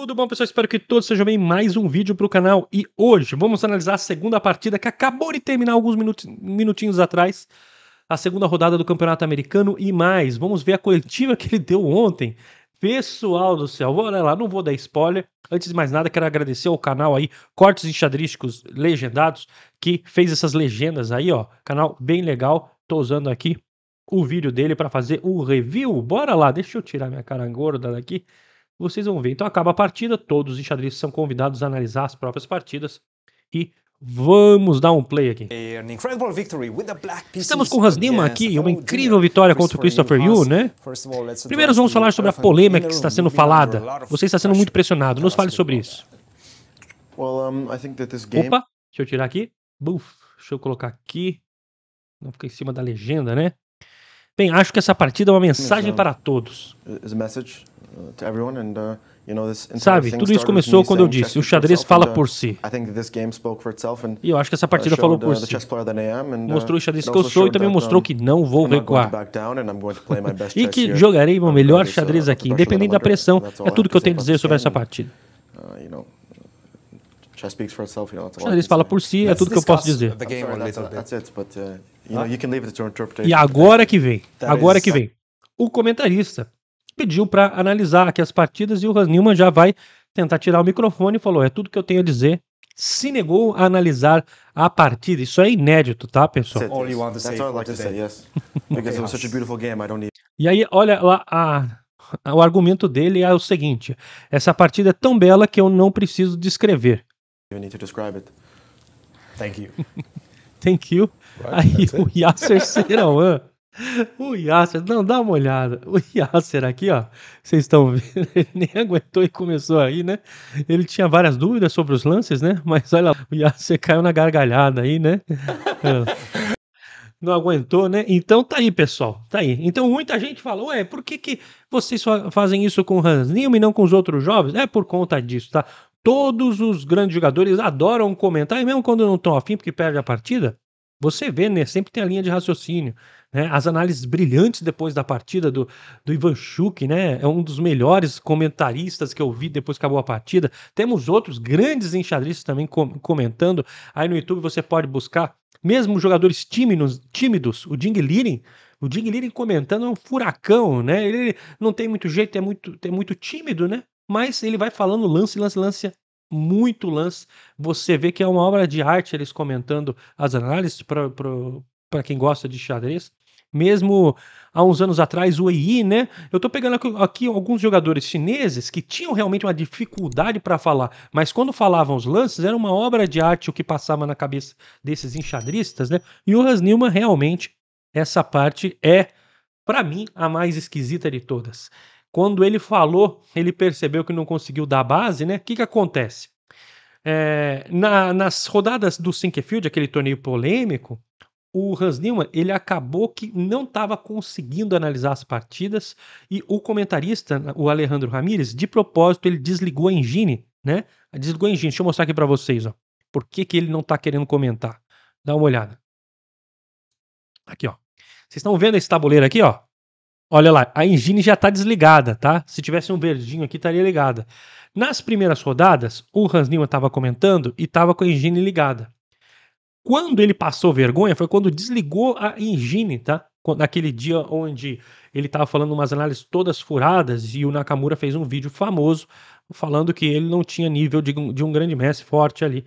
Tudo bom, pessoal? Espero que todos sejam bem. Mais um vídeo para o canal. E hoje vamos analisar a segunda partida que acabou de terminar alguns minutinhos atrás. A segunda rodada do Campeonato Americano e mais. Vamos ver a coletiva que ele deu ontem. Pessoal do céu, olha lá, não vou dar spoiler. Antes de mais nada, quero agradecer ao canal aí, Cortes Enxadrísticos Legendados, que fez essas legendas aí, ó. Canal bem legal. Tô usando aqui o vídeo dele para fazer o review. Bora lá, deixa eu tirar minha cara gorda daqui vocês vão ver. Então acaba a partida, todos os xadrez são convidados a analisar as próprias partidas e vamos dar um play aqui. Estamos com o Nima aqui, uma incrível vitória contra o Christopher Yu, né? Primeiro vamos falar sobre a polêmica que está sendo falada. Você está sendo muito pressionado, nos fale sobre isso. Opa, deixa eu tirar aqui. Buf, deixa eu colocar aqui. Não fica em cima da legenda, né? Bem, acho que essa partida é uma mensagem para todos. Uh, uh, Sabe, tudo isso começou quando eu disse, o xadrez fala uh, por si. E eu acho que essa partida falou por si. Mostrou o xadrez que eu sou e também mostrou que não vou recuar. e que jogarei meu melhor xadrez aqui, independente da pressão. É tudo que eu tenho a dizer sobre essa partida just speaks for itself, you know. eles falam por si, é tudo que eu posso dizer. Uh, ah. E agora que vem, agora que vem. O comentarista pediu para analisar aqui as partidas e o Hans Newman já vai tentar tirar o microfone e falou: é tudo que eu tenho a dizer. Se negou a analisar a partida. Isso é inédito, tá, pessoal? E aí, olha lá, a, o argumento dele é o seguinte: essa partida é tão bela que eu não preciso descrever even need to describe it. Thank you. Thank you. Aí o Yasser Serauan. O Yasser, não, dá uma olhada. O Yasser aqui, ó, vocês estão vendo, ele nem aguentou e começou aí, né? Ele tinha várias dúvidas sobre os lances, né? Mas olha lá, o Yasser caiu na gargalhada aí, né? não aguentou, né? Então tá aí, pessoal, tá aí. Então muita gente falou, ué, por que, que vocês fazem isso com o Hans e não com os outros jovens? É por conta disso, tá? todos os grandes jogadores adoram comentar, e mesmo quando não estão afim, porque perde a partida, você vê, né? Sempre tem a linha de raciocínio. Né? As análises brilhantes depois da partida do, do Ivan Chuk, né? É um dos melhores comentaristas que eu vi depois que acabou a partida. Temos outros grandes enxadristas também com comentando. Aí no YouTube você pode buscar, mesmo jogadores tímidos, tímidos o Ding Liren. O Ding Liren comentando é um furacão, né? Ele não tem muito jeito, é muito, é muito tímido, né? Mas ele vai falando lance, lance, lance, muito lance. Você vê que é uma obra de arte eles comentando as análises para quem gosta de xadrez. Mesmo há uns anos atrás, o EI, né? Eu tô pegando aqui alguns jogadores chineses que tinham realmente uma dificuldade para falar, mas quando falavam os lances, era uma obra de arte o que passava na cabeça desses enxadristas, né? E o Hans Newman, realmente, essa parte é, para mim, a mais esquisita de todas. Quando ele falou, ele percebeu que não conseguiu dar base, né? O que, que acontece? É, na, nas rodadas do Sinkfield, aquele torneio polêmico, o Hans Niemann ele acabou que não estava conseguindo analisar as partidas e o comentarista, o Alejandro Ramírez, de propósito, ele desligou a engine, né? Desligou a engine. Deixa eu mostrar aqui para vocês, ó. Por que, que ele não está querendo comentar? Dá uma olhada. Aqui, ó. Vocês estão vendo esse tabuleiro aqui, ó? Olha lá, a engine já está desligada, tá? Se tivesse um verdinho aqui, estaria ligada. Nas primeiras rodadas, o Hans Niemann estava comentando e estava com a engine ligada. Quando ele passou vergonha foi quando desligou a engine, tá? Naquele dia onde ele estava falando umas análises todas furadas e o Nakamura fez um vídeo famoso falando que ele não tinha nível de, de um grande mestre forte ali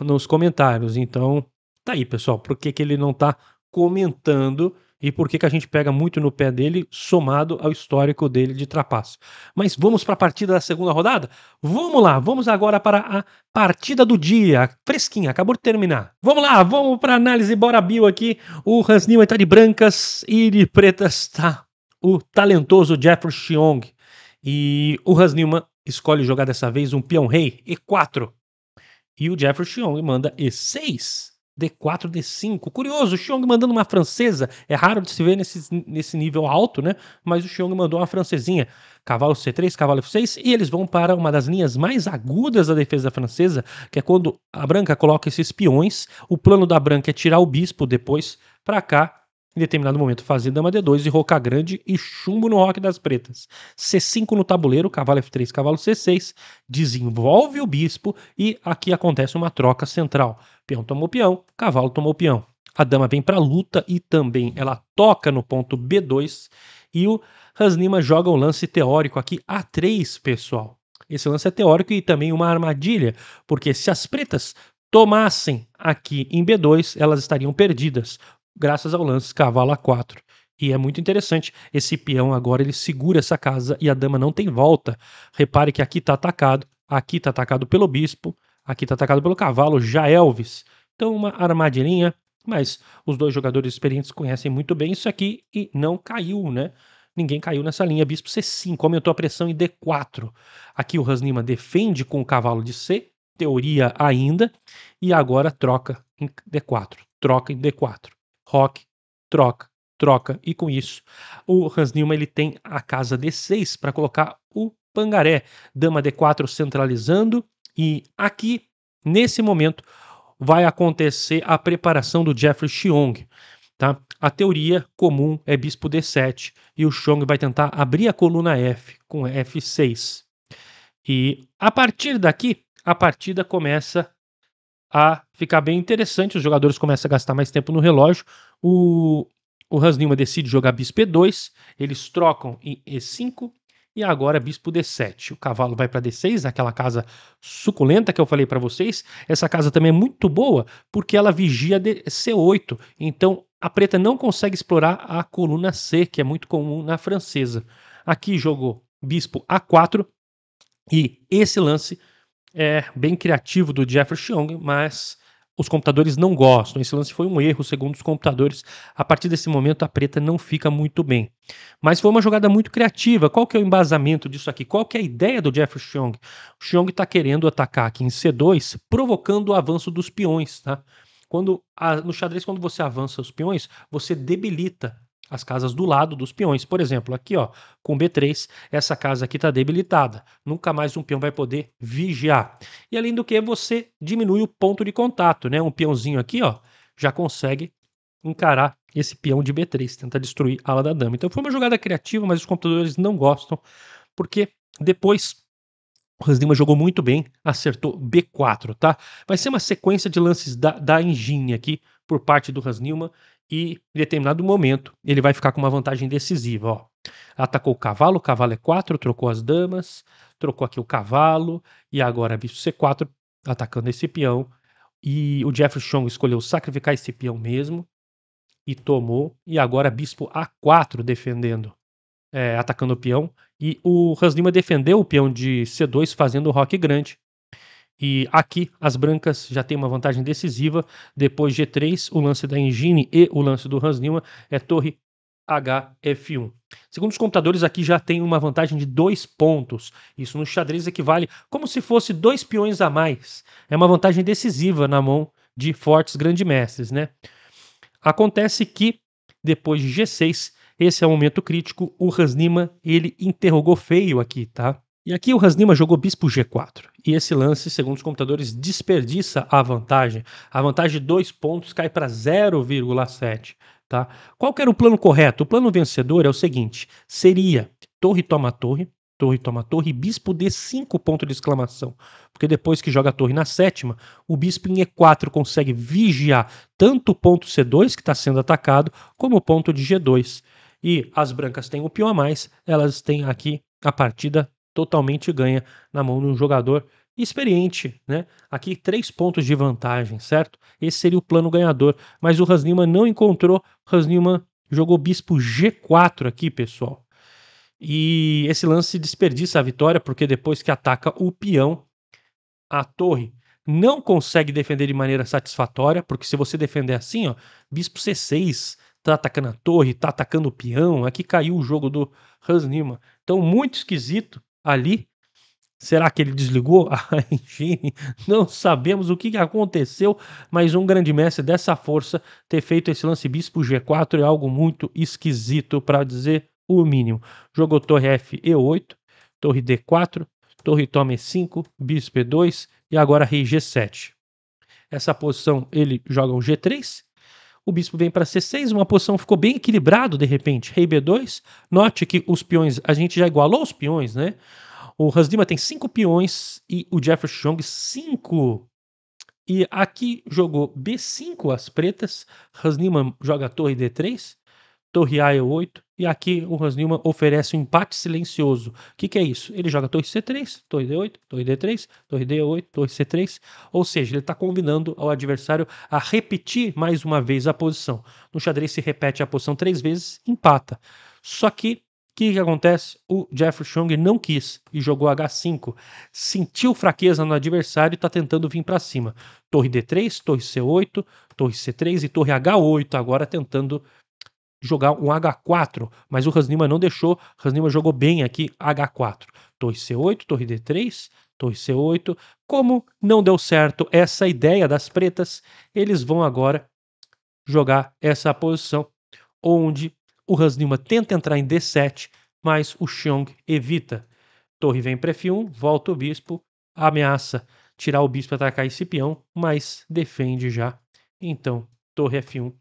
nos comentários. Então, tá aí, pessoal, por que, que ele não está comentando e por que, que a gente pega muito no pé dele, somado ao histórico dele de trapaço. Mas vamos para a partida da segunda rodada? Vamos lá, vamos agora para a partida do dia, fresquinha, acabou de terminar. Vamos lá, vamos para análise Bora Bill aqui. O Hans Niemann está de brancas e de pretas está o talentoso Jeffrey Cheong. E o Hans Niemann escolhe jogar dessa vez um peão rei E4. E o Jeffrey Cheong manda E6. D4, D5. Curioso, o Xiong mandando uma francesa. É raro de se ver nesse, nesse nível alto, né? Mas o Xiong mandou uma francesinha. Cavalo C3, cavalo F6. E eles vão para uma das linhas mais agudas da defesa francesa, que é quando a branca coloca esses peões. O plano da branca é tirar o bispo depois para cá em determinado momento, fazer dama D2 e roca grande e chumbo no rock das pretas. C5 no tabuleiro, cavalo F3, cavalo C6, desenvolve o bispo e aqui acontece uma troca central. Peão tomou peão, cavalo tomou peão. A dama vem para a luta e também ela toca no ponto B2 e o Haslima joga um lance teórico aqui A3, pessoal. Esse lance é teórico e também uma armadilha, porque se as pretas tomassem aqui em B2, elas estariam perdidas graças ao lance cavalo A4. E é muito interessante, esse peão agora ele segura essa casa e a dama não tem volta. Repare que aqui está atacado, aqui está atacado pelo bispo, aqui está atacado pelo cavalo, já Elvis. Então uma armadilhinha, mas os dois jogadores experientes conhecem muito bem isso aqui e não caiu, né? Ninguém caiu nessa linha. Bispo C5 aumentou a pressão em D4. Aqui o Rasnima defende com o cavalo de C, teoria ainda, e agora troca em D4. Troca em D4 rock, troca, troca. E com isso, o Hans Newman ele tem a casa D6 para colocar o pangaré, dama D4 centralizando. E aqui, nesse momento, vai acontecer a preparação do Jeffrey Xiong. Tá? A teoria comum é bispo D7 e o Xiong vai tentar abrir a coluna F com F6. E a partir daqui, a partida começa a ficar bem interessante. Os jogadores começam a gastar mais tempo no relógio. O, o Hans Nilma decide jogar bispo E2, eles trocam em E5 e agora bispo D7. O cavalo vai para D6, aquela casa suculenta que eu falei para vocês. Essa casa também é muito boa porque ela vigia C8. Então a preta não consegue explorar a coluna C, que é muito comum na francesa. Aqui jogou bispo A4 e esse lance é bem criativo do Jeffrey Chung, mas os computadores não gostam. Esse lance foi um erro, segundo os computadores. A partir desse momento, a preta não fica muito bem. Mas foi uma jogada muito criativa. Qual que é o embasamento disso aqui? Qual que é a ideia do Jeffrey Xiong? O Xiong está querendo atacar aqui em C2, provocando o avanço dos peões, tá? Quando a, no xadrez, quando você avança os peões, você debilita as casas do lado dos peões. Por exemplo, aqui ó, com B3, essa casa aqui está debilitada. Nunca mais um peão vai poder vigiar. E além do que, você diminui o ponto de contato, né? Um peãozinho aqui ó, já consegue encarar esse peão de B3, tentar destruir a ala da dama. Então foi uma jogada criativa, mas os computadores não gostam, porque depois o Hans Lima jogou muito bem, acertou B4, tá? Vai ser uma sequência de lances da, da aqui por parte do Hans Newman e em determinado momento ele vai ficar com uma vantagem decisiva. Ó. Atacou o cavalo, o cavalo é 4, trocou as damas, trocou aqui o cavalo e agora é bicho C4 atacando esse peão. E o Jeffrey Chong escolheu sacrificar esse peão mesmo e tomou. E agora é bispo A4 defendendo, é, atacando o peão. E o Hans Lima defendeu o peão de C2 fazendo o rock grande. E aqui as brancas já têm uma vantagem decisiva. Depois G3, o lance da Engine e o lance do Hans Niemann é torre HF1. Segundo os computadores, aqui já tem uma vantagem de dois pontos. Isso no xadrez equivale como se fosse dois peões a mais. É uma vantagem decisiva na mão de fortes grandmestres, né? Acontece que depois de G6, esse é o momento crítico. O Hans Niemann, ele interrogou feio aqui, tá? E aqui o Hans jogou bispo G4. E esse lance, segundo os computadores, desperdiça a vantagem. A vantagem de dois pontos cai para 0,7. Tá? Qual era o plano correto? O plano vencedor é o seguinte: seria torre toma torre, torre toma torre, bispo D5 ponto de exclamação. Porque depois que joga a torre na sétima, o bispo em E4 consegue vigiar tanto o ponto C2 que está sendo atacado, como o ponto de G2. E as brancas têm o peão a mais, elas têm aqui a partida totalmente ganha na mão de um jogador experiente, né? Aqui três pontos de vantagem, certo? Esse seria o plano ganhador, mas o Hasniman não encontrou. Hasniman jogou bispo G4 aqui, pessoal. E esse lance desperdiça a vitória, porque depois que ataca o peão, a torre não consegue defender de maneira satisfatória, porque se você defender assim, ó, bispo C6, tá atacando a torre, tá atacando o peão, aqui caiu o jogo do Hans Niemann. Então, muito esquisito ali. Será que ele desligou a engine? Não sabemos o que aconteceu, mas um grande mestre dessa força ter feito esse lance bispo G4 é algo muito esquisito para dizer o mínimo. Jogou torre F E8, torre D4, torre toma E5, bispo E2 e agora rei G7. Essa posição ele joga um G3 o bispo vem para C6, uma posição ficou bem equilibrado de repente, rei B2. Note que os peões, a gente já igualou os peões, né? O Haslima tem cinco peões e o Jeffrey Chong cinco. E aqui jogou B5 as pretas, Haslima joga a torre D3, torre A é 8, e aqui o Hans Newman oferece um empate silencioso. O que, que, é isso? Ele joga torre C3, torre D8, torre D3, torre D8, torre C3, ou seja, ele está convidando ao adversário a repetir mais uma vez a posição. No xadrez se repete a posição três vezes, empata. Só que o que, que acontece? O Jeffrey Chung não quis e jogou H5. Sentiu fraqueza no adversário e está tentando vir para cima. Torre D3, torre C8, torre C3 e torre H8 agora tentando jogar um H4, mas o Hans não deixou. Hans jogou bem aqui H4. Torre C8, torre D3, torre C8. Como não deu certo essa ideia das pretas, eles vão agora jogar essa posição onde o Hans tenta entrar em D7, mas o Xiong evita. Torre vem para F1, volta o bispo, ameaça tirar o bispo atacar esse peão, mas defende já. Então, torre F1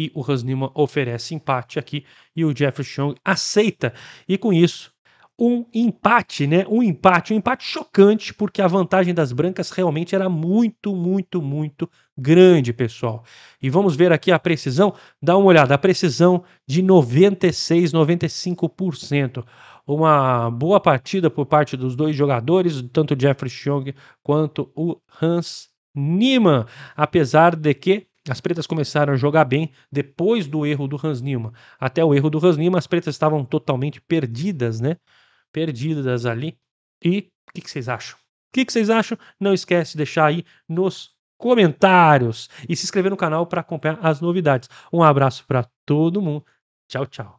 e o Hans Niemann oferece empate aqui e o Jeffrey Chung aceita. E com isso, um empate, né? Um empate, um empate chocante, porque a vantagem das brancas realmente era muito, muito, muito grande, pessoal. E vamos ver aqui a precisão, dá uma olhada, a precisão de 96, 95%. Uma boa partida por parte dos dois jogadores, tanto o Jeffrey Chung quanto o Hans Niemann apesar de que as pretas começaram a jogar bem depois do erro do Hans Nilma. Até o erro do Hans Nilma, as pretas estavam totalmente perdidas, né? Perdidas ali. E o que, que, vocês acham? O que, que vocês acham? Não esquece de deixar aí nos comentários e se inscrever no canal para acompanhar as novidades. Um abraço para todo mundo. Tchau, tchau.